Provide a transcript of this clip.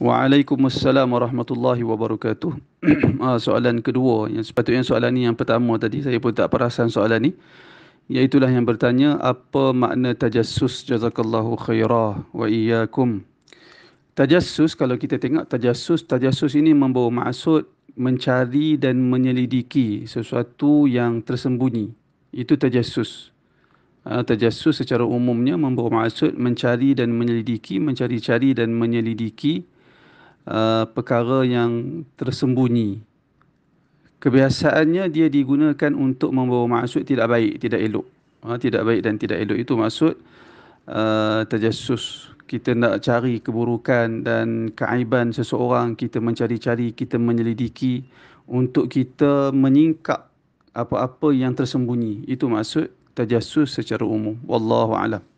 Waalaikumsalam warahmatullahi wabarakatuh. Ah, soalan kedua, yang sepatutnya soalan ni yang pertama tadi saya pun tak perasan soalan ni. Yaitulah yang bertanya apa makna tajassus jazakallahu khairah wa iyyakum. Tajassus kalau kita tengok tajassus tajassus ini membawa maksud mencari dan menyelidiki sesuatu yang tersembunyi. Itu tajassus. Ah, tajassus secara umumnya membawa maksud mencari dan menyelidiki, mencari-cari dan menyelidiki Uh, perkara yang tersembunyi. Kebiasaannya dia digunakan untuk membawa maksud tidak baik, tidak elok. Ha, tidak baik dan tidak elok itu maksud uh, terjasus. Kita nak cari keburukan dan keaiban seseorang, kita mencari-cari, kita menyelidiki untuk kita menyingkap apa-apa yang tersembunyi. Itu maksud terjasus secara umum. Wallahu a'lam.